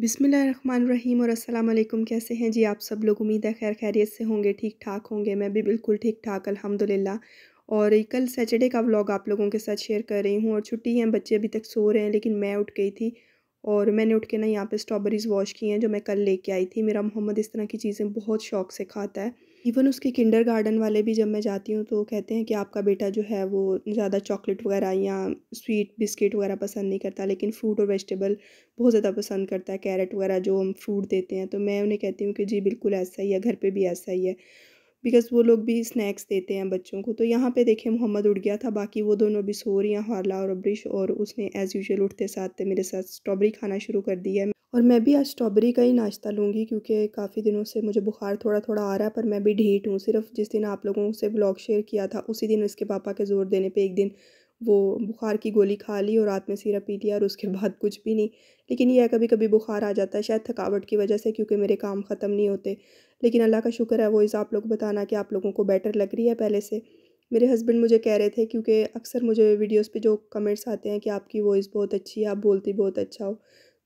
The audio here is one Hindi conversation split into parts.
बिसमीम और असलम कैसे हैं जी आप सब लोग उम्मीद है खैर खैरियत से होंगे ठीक ठाक होंगे मैं भी बिल्कुल ठीक ठाक अल्हम्दुलिल्लाह और कल सैटरडे का व्लॉग आप लोगों के साथ शेयर कर रही हूँ और छुट्टी हैं बच्चे अभी तक सो रहे हैं लेकिन मैं उठ गई थी और मैंने उठ के ना यहाँ पे स्ट्रॉबेरीज़ वॉश की हैं जो मैं कल लेके आई थी मेरा मोहम्मद इस तरह की चीज़ें बहुत शौक से खाता है इवन उसके किंडर गार्डन वाले भी जब मैं जाती हूँ तो कहते हैं कि आपका बेटा जो है वो ज़्यादा चॉकलेट वगैरह या स्वीट बिस्किट वगैरह पसंद नहीं करता लेकिन फ्रूट और वेजिटेबल बहुत ज़्यादा पसंद करता है कैरेट वगैरह जो हम फ्रूट देते हैं तो मैं उन्हें कहती हूँ कि जी बिल्कुल ऐसा ही है घर पर भी ऐसा ही है बिकॉज़ वो लोग भी स्नैक्स देते हैं बच्चों को तो यहाँ पे देखें मोहम्मद उठ गया था बाकी वो दोनों भी सो रही हैं हारला और अब्रिश और उसने एज़ यूजल उठते साथ मेरे साथ स्ट्रॉबेरी खाना शुरू कर दिया है और मैं भी आज स्ट्रॉबेरी का ही नाश्ता लूँगी क्योंकि काफ़ी दिनों से मुझे बुखार थोड़ा थोड़ा आ रहा है पर मैं भी ढीट हूँ सिर्फ जिस दिन आप लोगों से ब्लॉग शेयर किया था उसी दिन उसके पापा के ज़ोर देने पर एक दिन वो बुखार की गोली खा ली और रात में सीरप पी लिया और उसके बाद कुछ भी नहीं लेकिन यह कभी कभी बुखार आ जाता है शायद थकावट की वजह से क्योंकि मेरे काम ख़त्म नहीं होते लेकिन अल्लाह का शुक्र है वॉइस आप लोग बताना कि आप लोगों को बेटर लग रही है पहले से मेरे हस्बैंड मुझे कह रहे थे क्योंकि अक्सर मुझे वीडियोस पे जो कमेंट्स आते हैं कि आपकी वॉइस बहुत अच्छी है आप बोलती बहुत अच्छा हो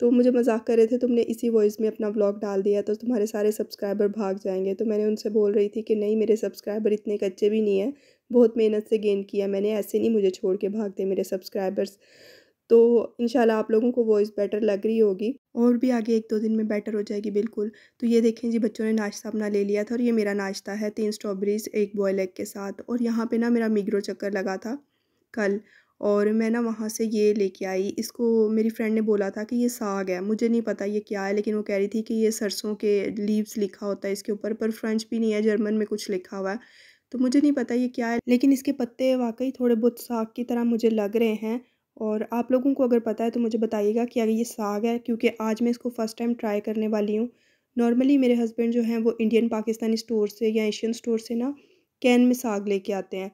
तो मुझे मजाक कर रहे थे तुमने इसी वॉइस में अपना ब्लॉग डाल दिया तो तुम्हारे सारे सब्सक्राइबर भाग जाएंगे तो मैंने उनसे बोल रही थी कि नहीं मेरे सब्सक्राइबर इतने कच्चे भी नहीं हैं बहुत मेहनत से गेन किया मैंने ऐसे नहीं मुझे छोड़ के भागते मेरे सब्सक्राइबर्स तो इन आप लोगों को वॉइस बेटर लग रही होगी और भी आगे एक दो दिन में बेटर हो जाएगी बिल्कुल तो ये देखें जी बच्चों ने नाश्ता अपना ले लिया था और ये मेरा नाश्ता है तीन स्ट्रॉबेरीज़ एक बॉयल एग के साथ और यहाँ पे ना मेरा मिग्रो चक्कर लगा था कल और मैं ना वहाँ से ये लेके आई इसको मेरी फ्रेंड ने बोला था कि ये साग है मुझे नहीं पता ये क्या है लेकिन वो कह रही थी कि ये सरसों के लीव्स लिखा होता है इसके ऊपर पर फ्रेंच भी नहीं है जर्मन में कुछ लिखा हुआ है तो मुझे नहीं पता ये क्या है लेकिन इसके पत्ते वाकई थोड़े बहुत साग की तरह मुझे लग रहे हैं और आप लोगों को अगर पता है तो मुझे बताइएगा कि अगर ये साग है क्योंकि आज मैं इसको फ़र्स्ट टाइम ट्राई करने वाली हूँ नॉर्मली मेरे हस्बैंड जो हैं वो इंडियन पाकिस्तानी स्टोर से या एशियन स्टोर से ना कैन में साग लेके आते हैं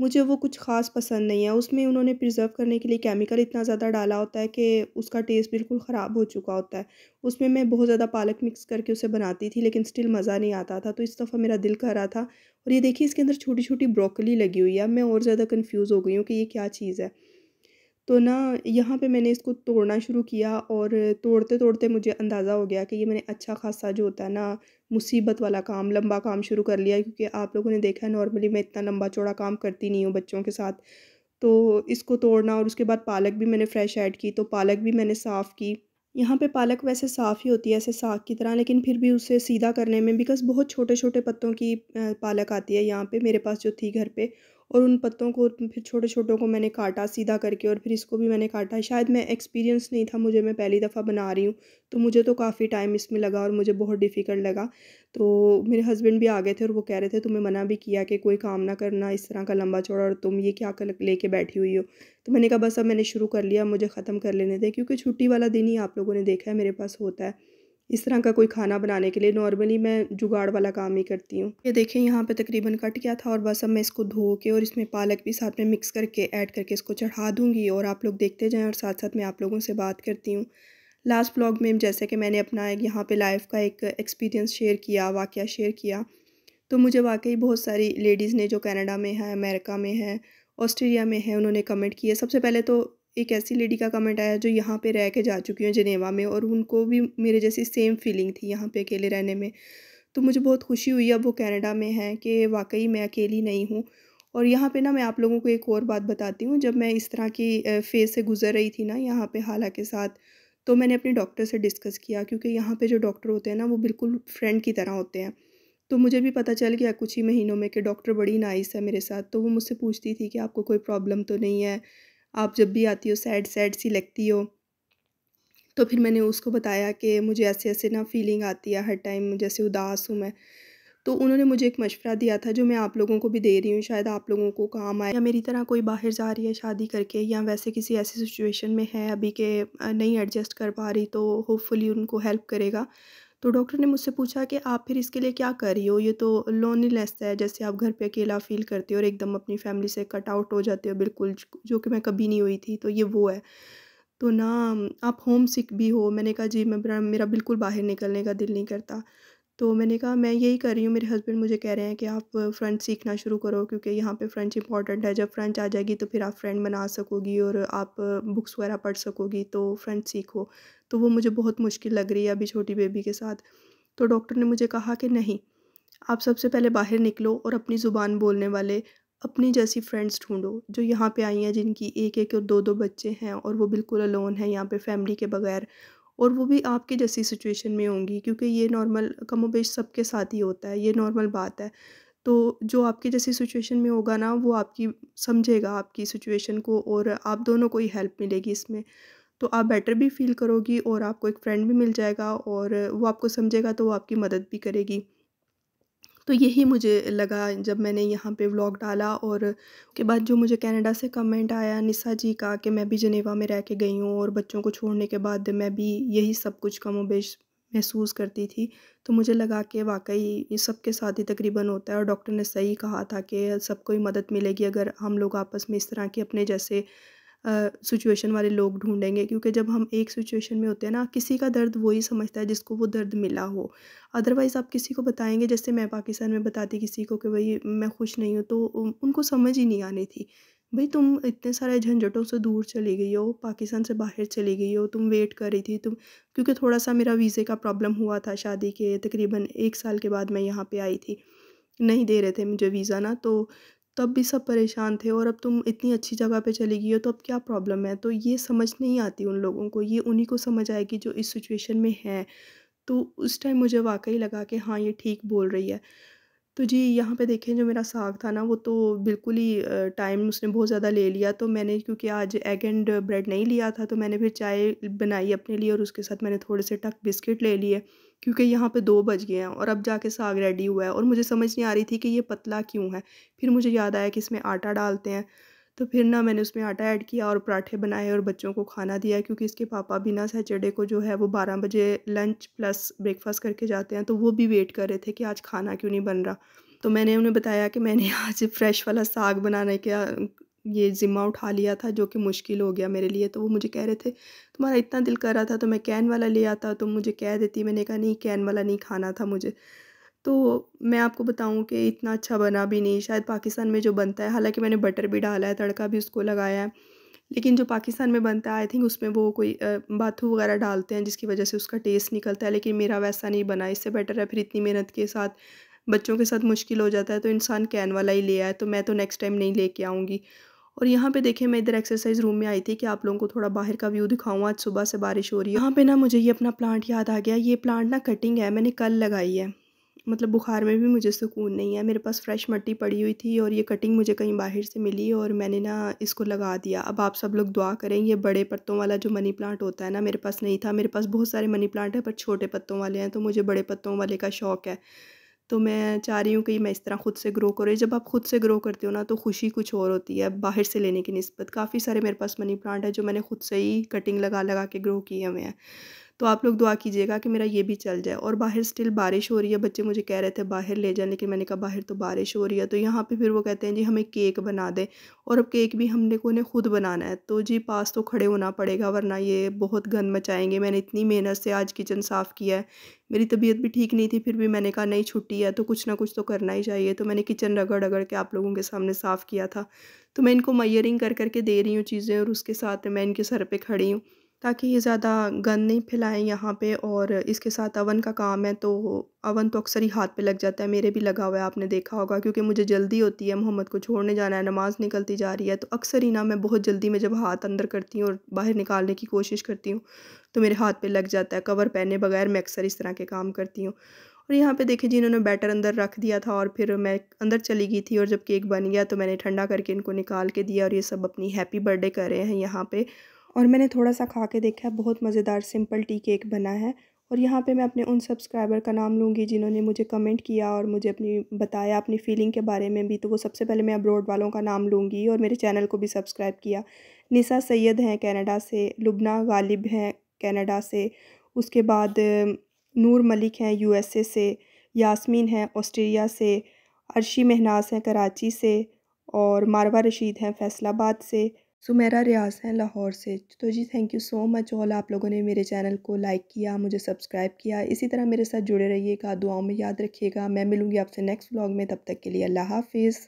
मुझे वो कुछ ख़ास पसंद नहीं है उसमें उन्होंने प्रिज़र्व करने के लिए केमिकल इतना ज़्यादा डाला होता है कि उसका टेस्ट बिल्कुल ख़राब हो चुका होता है उसमें मैं बहुत ज़्यादा पालक मिक्स करके उसे बनाती थी लेकिन स्टिल मज़ा नहीं आता था तो इस दफ़ा मेरा दिल कर रहा था और ये देखिए इसके अंदर छोटी छोटी ब्रोकली लगी हुई है मैं और ज़्यादा कन्फ्यूज़ हो गई हूँ कि ये क्या चीज़ है तो ना यहाँ पे मैंने इसको तोड़ना शुरू किया और तोड़ते तोड़ते मुझे अंदाज़ा हो गया कि ये मैंने अच्छा खासा जो होता है ना मुसीबत वाला काम लंबा काम शुरू कर लिया क्योंकि आप लोगों ने देखा है नॉर्मली मैं इतना लंबा चौड़ा काम करती नहीं हूँ बच्चों के साथ तो इसको तोड़ना और उसके बाद पालक भी मैंने फ्रेश ऐड की तो पालक भी मैंने साफ़ की यहाँ पे पालक वैसे साफ़ ही होती है ऐसे साग की तरह लेकिन फिर भी उसे सीधा करने में बिकॉज़ बहुत छोटे छोटे पत्तों की पालक आती है यहाँ पे मेरे पास जो थी घर पे और उन पत्तों को फिर छोटे छोटों को मैंने काटा सीधा करके और फिर इसको भी मैंने काटा शायद मैं एक्सपीरियंस नहीं था मुझे मैं पहली दफ़ा बना रही हूँ तो मुझे तो काफ़ी टाइम इसमें लगा और मुझे बहुत डिफ़िकल्ट लगा तो मेरे हस्बैंड भी आ गए थे और वो कह रहे थे तुम्हें मना भी किया कि कोई काम ना करना इस तरह का लंबा चौड़ा और तुम ये क्या कर लेके बैठी हुई हो तो मैंने कहा बस अब मैंने शुरू कर लिया मुझे ख़त्म कर लेने थे क्योंकि छुट्टी वाला दिन ही आप लोगों ने देखा है मेरे पास होता है इस तरह का कोई खाना बनाने के लिए नॉर्मली मैं जुगाड़ वाला काम ही करती हूँ ये देखें यहाँ पे तकरीबन कट गया था और बस अब मैं इसको धो के और इसमें पालक भी साथ में मिक्स करके ऐड करके इसको चढ़ा दूँगी और आप लोग देखते जाएँ और साथ साथ मैं आप लोगों से बात करती हूँ लास्ट ब्लॉग में जैसे कि मैंने अपना एक यहाँ पर लाइफ का एक एक्सपीरियंस शेयर किया वाक़ शेयर किया तो मुझे वाकई बहुत सारी लेडीज़ ने जो कैनेडा में है अमेरिका में है ऑस्ट्रेलिया में है उन्होंने कमेंट किए सबसे पहले तो एक ऐसी लेडी का कमेंट आया जो यहाँ पे रह के जा चुकी हूँ जनेवा में और उनको भी मेरे जैसी सेम फीलिंग थी यहाँ पे अकेले रहने में तो मुझे बहुत खुशी हुई अब वो कनाडा में है कि वाकई मैं अकेली नहीं हूँ और यहाँ पे ना मैं आप लोगों को एक और बात बताती हूँ जब मैं इस तरह की फेज़ से गुज़र रही थी ना यहाँ पर हाला के साथ तो मैंने अपने डॉक्टर से डिस्कस किया क्योंकि यहाँ पर जो डॉक्टर होते हैं ना वो बिल्कुल फ्रेंड की तरह होते हैं तो मुझे भी पता चल गया कुछ ही महीनों में कि डॉक्टर बड़ी नाइस है मेरे साथ तो वो मुझसे पूछती थी कि आपको कोई प्रॉब्लम तो नहीं है आप जब भी आती हो सैड सैड सी लगती हो तो फिर मैंने उसको बताया कि मुझे ऐसे ऐसे ना फीलिंग आती है हर टाइम जैसे उदास हूँ मैं तो उन्होंने मुझे एक मशवरा दिया था जो मैं आप लोगों को भी दे रही हूँ शायद आप लोगों को काम आए या मेरी तरह कोई बाहर जा रही है शादी करके या वैसे किसी ऐसी सिचुएशन में है अभी के नहीं एडजस्ट कर पा रही तो होपफुली उनको हेल्प करेगा तो डॉक्टर ने मुझसे पूछा कि आप फिर इसके लिए क्या कर रही हो ये तो लोनलीनेस है जैसे आप घर पे अकेला फील करते हो और एकदम अपनी फैमिली से कट आउट हो जाते हो बिल्कुल जो कि मैं कभी नहीं हुई थी तो ये वो है तो ना आप होम सिक भी हो मैंने कहा जी मैं मेरा बिल्कुल बाहर निकलने का दिल नहीं करता तो मैंने कहा मैं यही कर रही हूँ मेरे हस्बैंड मुझे कह रहे हैं कि आप फ्रेंच सीखना शुरू करो क्योंकि यहाँ पे फ्रेंच इंपॉर्टेंट है जब फ्रेंच आ जाएगी तो फिर आप फ्रेंड बना सकोगी और आप बुक्स वगैरह पढ़ सकोगी तो फ्रेंच सीखो तो वो मुझे बहुत मुश्किल लग रही है अभी छोटी बेबी के साथ तो डॉक्टर ने मुझे कहा कि नहीं आप सबसे पहले बाहर निकलो और अपनी ज़ुबान बोलने वाले अपनी जैसी फ्रेंड्स ढूंढो जो यहाँ पे आई हैं जिनकी एक एक और दो दो बच्चे हैं और वो बिल्कुल अलोन है यहाँ पे फैमिली के बगैर और वो भी आपके जैसी सिचुएशन में होंगी क्योंकि ये नॉर्मल कमोबेश सबके साथ ही होता है ये नॉर्मल बात है तो जो आपके जैसी सिचुएशन में होगा ना वो आपकी समझेगा आपकी सिचुएशन को और आप दोनों को ही हेल्प मिलेगी इसमें तो आप बेटर भी फील करोगी और आपको एक फ्रेंड भी मिल जाएगा और वो आपको समझेगा तो वो आपकी मदद भी करेगी तो यही मुझे लगा जब मैंने यहाँ पे व्लॉग डाला और उसके बाद जो मुझे कनाडा से कमेंट आया निशा जी का कि मैं भी जनेवा में रह के गई हूँ और बच्चों को छोड़ने के बाद मैं भी यही सब कुछ कम बेश महसूस करती थी तो मुझे लगा कि वाकई सबके साथ ही तकरीबन होता है और डॉक्टर ने सही कहा था कि सबको ही मदद मिलेगी अगर हम लोग आपस में इस तरह के अपने जैसे सिचुएशन वाले लोग ढूंढेंगे क्योंकि जब हम एक सिचुएशन में होते हैं ना किसी का दर्द वही समझता है जिसको वो दर्द मिला हो अदरवाइज़ आप किसी को बताएंगे जैसे मैं पाकिस्तान में बताती किसी को कि भाई मैं खुश नहीं हूँ तो उनको समझ ही नहीं आनी थी भाई तुम इतने सारे झंझटों से दूर चली गई हो पाकिस्तान से बाहर चली गई हो तुम वेट कर रही थी तुम क्योंकि थोड़ा सा मेरा वीज़े का प्रॉब्लम हुआ था शादी के तकरीबन एक साल के बाद मैं यहाँ पे आई थी नहीं दे रहे थे मुझे वीज़ा ना तो तब भी सब परेशान थे और अब तुम इतनी अच्छी जगह पे चली गई हो तो अब क्या प्रॉब्लम है तो ये समझ नहीं आती उन लोगों को ये उन्हीं को समझ आएगी जो इस सिचुएशन में है तो उस टाइम मुझे वाकई लगा कि हाँ ये ठीक बोल रही है तो जी यहाँ पे देखें जो मेरा साग था ना वो तो बिल्कुल ही टाइम उसने बहुत ज़्यादा ले लिया तो मैंने क्योंकि आज एग एंड ब्रेड नहीं लिया था तो मैंने फिर चाय बनाई अपने लिए और उसके साथ मैंने थोड़े से टक बिस्किट ले लिए क्योंकि यहाँ पे दो बज गए हैं और अब जाके साग रेडी हुआ है और मुझे समझ नहीं आ रही थी कि ये पतला क्यों है फिर मुझे याद आया कि इसमें आटा डालते हैं तो फिर ना मैंने उसमें आटा ऐड किया और पराठे बनाए और बच्चों को खाना दिया क्योंकि इसके पापा भी ना सैटरडे को जो है वो बारह बजे लंच प्लस ब्रेकफास्ट करके जाते हैं तो वो भी वेट कर रहे थे कि आज खाना क्यों नहीं बन रहा तो मैंने उन्हें बताया कि मैंने आज फ्रेश वाला साग बनाने का ये ज़िम्मा उठा लिया था जो कि मुश्किल हो गया मेरे लिए तो वो मुझे कह रहे थे तुम्हारा इतना दिल कर रहा था तो मैं कैन वाला ले आता तो मुझे कह देती मैंने कहा नहीं कैन वाला नहीं खाना था मुझे तो मैं आपको बताऊं कि इतना अच्छा बना भी नहीं शायद पाकिस्तान में जो बनता है हालांकि मैंने बटर भी डाला है तड़का भी उसको लगाया है लेकिन जो पाकिस्तान में बनता है आई थिंक उसमें वो कोई बाथू वगैरह डालते हैं जिसकी वजह से उसका टेस्ट निकलता है लेकिन मेरा वैसा नहीं बना इससे बेटर है फिर इतनी मेहनत के साथ बच्चों के साथ मुश्किल हो जाता है तो इंसान कैन वाला ही ले आए तो मैं तो नेक्स्ट टाइम नहीं लेके आऊँगी और यहाँ पे देखिए मैं इधर एक्सरसाइज रूम में आई थी कि आप लोगों को थोड़ा बाहर का व्यू दिखाऊँ आज सुबह से बारिश हो रही है यहाँ पे ना मुझे ये अपना प्लांट याद आ गया ये प्लांट ना कटिंग है मैंने कल लगाई है मतलब बुखार में भी मुझे सुकून नहीं है मेरे पास फ्रेश मट्टी पड़ी हुई थी और ये कटिंग मुझे कहीं बाहर से मिली और मैंने ना इसको लगा दिया अब आप सब लोग दुआ करें ये बड़े पत्तों वाला जो मनी प्लांट होता है ना मेरे पास नहीं था मेरे पास बहुत सारे मनी प्लांट है पर छोटे पत्तों वाले हैं तो मुझे बड़े पत्तों वाले का शौक़ है तो मैं चाह रही हूँ कि मैं इस तरह ख़ुद से ग्रो करूँ जब आप ख़ुद से ग्रो करते हो ना तो खुशी कुछ और होती है बाहर से लेने की नस्बत काफ़ी सारे मेरे पास मनी प्लांट है जो मैंने ख़ुद से ही कटिंग लगा लगा के ग्रो किए हुए हैं तो आप लोग दुआ कीजिएगा कि मेरा ये भी चल जाए और बाहर स्टिल बारिश हो रही है बच्चे मुझे कह रहे थे बाहर ले जाए लेकिन मैंने कहा बाहर तो बारिश हो रही है तो यहाँ पे फिर वो कहते हैं जी हमें केक बना दें और अब केक भी हमने को उन्हें खुद बनाना है तो जी पास तो खड़े होना पड़ेगा वरना ये बहुत गन मचाएंगे मैंने इतनी मेहनत से आज किचन साफ़ किया है मेरी तबीयत भी ठीक नहीं थी फिर भी मैंने कहा नहीं छुट्टी है तो कुछ ना कुछ तो करना ही चाहिए तो मैंने किचन रगड़ रगड़ के आप लोगों के सामने साफ़ किया था तो मैं इनको मैयरिंग कर करके दे रही हूँ चीज़ें और उसके साथ मैं इनके सर पर खड़ी हूँ ताकि ये ज़्यादा गंद नहीं फैलाएं यहाँ पे और इसके साथ अवन का काम है तो अवन तो अक्सर ही हाथ पे लग जाता है मेरे भी लगा हुआ है आपने देखा होगा क्योंकि मुझे जल्दी होती है मोहम्मद को छोड़ने जाना है नमाज़ निकलती जा रही है तो अक्सर ही ना मैं बहुत जल्दी में जब हाथ अंदर करती हूँ और बाहर निकालने की कोशिश करती हूँ तो मेरे हाथ पे लग जाता है कवर पहने बगैर मैं अक्सर इस तरह के काम करती हूँ और यहाँ पे देखे जी इन्होंने बैटर अंदर रख दिया था और फिर मैं अंदर चली गई थी और जब केक बन गया तो मैंने ठंडा करके इनको निकाल के दिया और ये सब अपनी हैप्पी बर्थडे कर रहे हैं यहाँ पर और मैंने थोड़ा सा खा के देखा है बहुत मज़ेदार सिंपल टी केक बना है और यहाँ पे मैं अपने उन सब्सक्राइबर का नाम लूँगी जिन्होंने मुझे कमेंट किया और मुझे अपनी बताया अपनी फीलिंग के बारे में भी तो वो सबसे पहले मैं अब्रोड वालों का नाम लूँगी और मेरे चैनल को भी सब्सक्राइब किया निसा सैयद हैं कैनेडा से लुबना गालिब हैं कैनेडा से उसके बाद नूर मलिक हैं यू से यासमीन हैं ऑस्ट्रेलिया से अर्शी महनास हैं कराची से और मारवा रशीद हैं फैसलाबाद से सो मेरा रियाज है लाहौर से तो जी thank you so much all आप लोगों ने मेरे चैनल को लाइक किया मुझे सब्सक्राइब किया इसी तरह मेरे साथ जुड़े रहिएगा दुआओं में याद रखिएगा मैं मिलूँगी आपसे नेक्स्ट व्लॉग में तब तक के लिए अल्लाह हाफिज़